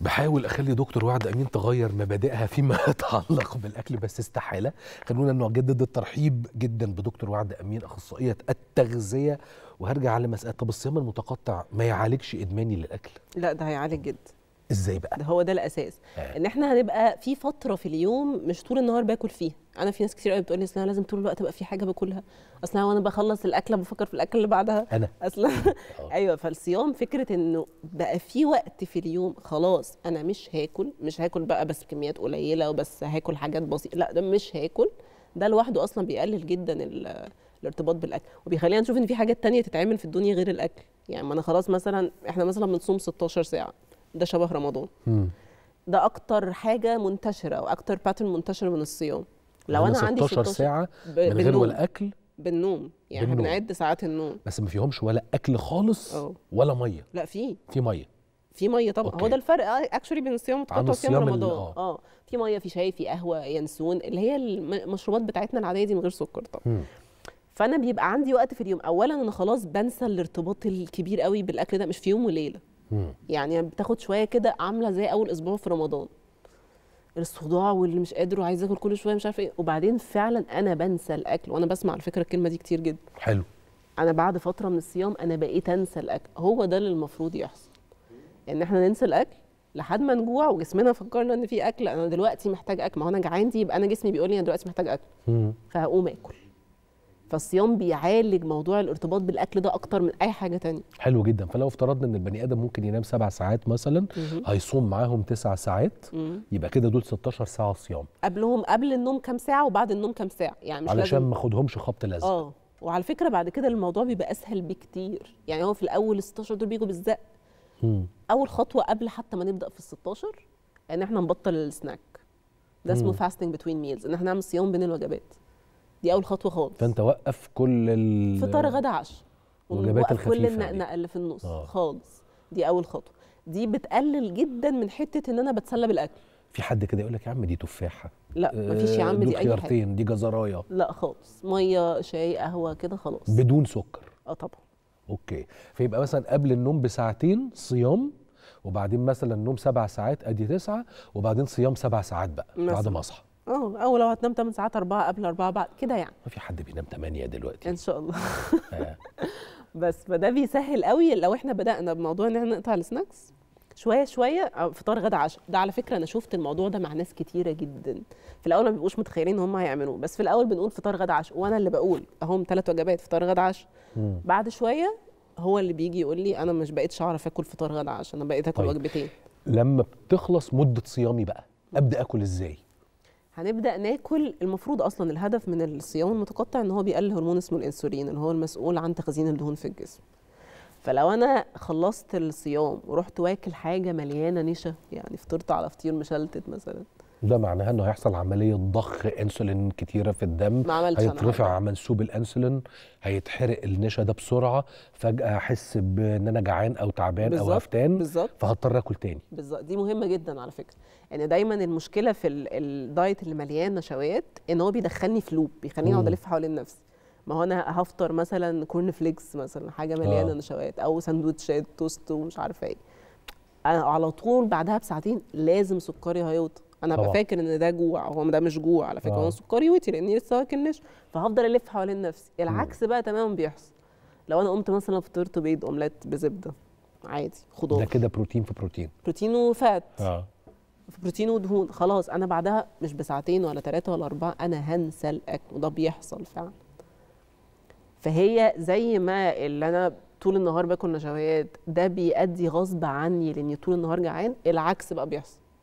بحاول اخلي دكتور وعد امين تغير مبادئها فيما يتعلق بالاكل بس استحاله خلونا نجدد الترحيب جدا بدكتور وعد امين اخصائيه التغذيه وهرجع لمساله طب الصيام المتقطع ما يعالجش ادماني للاكل لا ده هيعالج جدا ازاي بقى ده هو ده الاساس آه. ان احنا هنبقى في فتره في اليوم مش طول النهار باكل فيها انا في ناس كتير قوي بتقول لي انا لازم طول الوقت ابقى في حاجه باكلها اصل انا وانا بخلص الاكله بفكر في الاكل اللي بعدها انا اصلا آه. ايوه فالصيام فكره انه بقى في وقت في اليوم خلاص انا مش هاكل مش هاكل بقى بس كميات قليله وبس هاكل حاجات بسيطه لا ده مش هاكل ده لوحده اصلا بيقلل جدا الارتباط بالاكل وبيخلينا نشوف ان في حاجات تانية تتعمل في الدنيا غير الاكل يعني ما انا خلاص مثلا احنا مثلا بنصوم 16 ساعه ده شبه رمضان م. ده اكتر حاجه منتشره واكتر باترن منتشر من الصيام لو يعني انا عندي 16 ساعه من غير ولا اكل بالنوم يعني بالنوم. بنعد ساعات النوم بس ما فيهمش ولا اكل خالص أوه. ولا ميه لا في في ميه في ميه طبعا هو ده الفرق اكشولي بين الصيام وتقطع وصيام رمضان آه. اه في ميه في شاي في قهوه ينسون اللي هي المشروبات بتاعتنا العاديه دي من غير سكر طبعا فانا بيبقى عندي وقت في اليوم اولا انا خلاص بنسى الارتباط الكبير قوي بالاكل ده مش في يوم وليله يعني بتاخد شويه كده عامله زي اول اسبوع في رمضان الصداع واللي مش قادر وعايز اكل كل شويه مش عارف ايه وبعدين فعلا انا بنسى الاكل وانا بسمع على فكره الكلمه دي كتير جدا حلو انا بعد فتره من الصيام انا بقيت انسى الاكل هو ده اللي المفروض يحصل ان احنا ننسى الاكل لحد ما نجوع وجسمنا فكرنا ان في اكل انا دلوقتي محتاج اكل ما هو انا جعان دي يبقى انا جسمي بيقول لي انا دلوقتي محتاج اكل فهقوم اكل فالصيام بيعالج موضوع الارتباط بالاكل ده اكتر من اي حاجه تانية حلو جدا فلو افترضنا ان البني ادم ممكن ينام سبع ساعات مثلا هيصوم معاهم تسع ساعات يبقى كده دول 16 ساعه صيام قبلهم قبل النوم كام ساعه وبعد النوم كام ساعه يعني مش علشان ما اخدهمش خبط لازم اه وعلى فكره بعد كده الموضوع بيبقى اسهل بكتير يعني هو في الاول 16 دول بيجوا بالزق اول خطوه قبل حتى ما نبدا في ال 16 ان احنا نبطل السناك ده اسمه فاستنج بتوين ميلز ان احنا نعمل صيام بين الوجبات دي اول خطوه خالص فانت وقف كل ال فطار غدا عشاء وجبات الخفيفه كل النقنقه اللي في النص آه. خالص دي اول خطوه دي بتقلل جدا من حته ان انا بتسلى بالاكل في حد كده يقول لك يا عم دي تفاحه لا مفيش يا عم آه، دي, دي اي حاجه دي جزرايه لا خالص ميه شاي قهوه كده خلاص بدون سكر اه طبعا اوكي فيبقى مثلا قبل النوم بساعتين صيام وبعدين مثلا نوم سبع ساعات ادي تسعه وبعدين صيام سبع ساعات بقى مثلاً. بعد ما اصحى اه او لو هتنام 8 ساعات 4 قبل 4 بعد كده يعني ما في حد بينام 8 دلوقتي ان شاء الله آه. بس فده بيسهل قوي لو احنا بدانا بموضوع ان احنا نقطع السناكس شويه شويه فطار غدا عشاء ده على فكره انا شفت الموضوع ده مع ناس كتيره جدا في الاول ما بيبقوش متخيلين هم هيعملوه بس في الاول بنقول فطار غدا عشاء وانا اللي بقول اهم ثلاث وجبات فطار غدا عشاء بعد شويه هو اللي بيجي يقول لي انا مش بقيتش اعرف اكل فطار غدا عشاء انا بقيت اكل طيب. وجبتين لما بتخلص مده صيامي بقى ابدا اكل ازاي هنبدا ناكل المفروض اصلا الهدف من الصيام المتقطع ان هو بيقلل هرمون اسمه الانسولين اللي هو المسؤول عن تخزين الدهون في الجسم فلو انا خلصت الصيام ورحت واكل حاجه مليانه نشا يعني فطرت على فطير مشلتت مثلا ده معناها انه هيحصل عمليه ضخ انسولين كتيره في الدم هيترفع منسوب الانسولين هيتحرق النشا ده بسرعه فجاه احس بان انا جعان او تعبان او هفتان بالظبط فهضطر اكل تاني بالظبط دي مهمه جدا على فكره ان يعني دايما المشكله في الدايت اللي مليان نشويات ان هو بيدخلني في لوب بيخليني اقعد الف حوالين نفسي ما هو انا هفطر مثلا كورن فليكس مثلا حاجه مليانه آه. نشويات او سندوتشات توست ومش عارفه ايه انا على طول بعدها بساعتين لازم سكري هيوطى انا هبقى فاكر ان ده جوع هو ده مش جوع على فكره انا وتي لاني لسه ما فهفضل الف حوالين نفسي العكس بقى تماما بيحصل لو انا قمت مثلا فطرت بيض اومليت بزبده عادي خضار ده كده بروتين في بروتين بروتين وفات اه في بروتين ودهون خلاص انا بعدها مش بساعتين ولا ثلاثه ولا اربعه انا هنسى الاكل وده بيحصل فعلا فهي زي ما اللي انا طول النهار باكل نشويات ده بيأدي غصب عني لاني طول النهار جعان العكس بقى بيحصل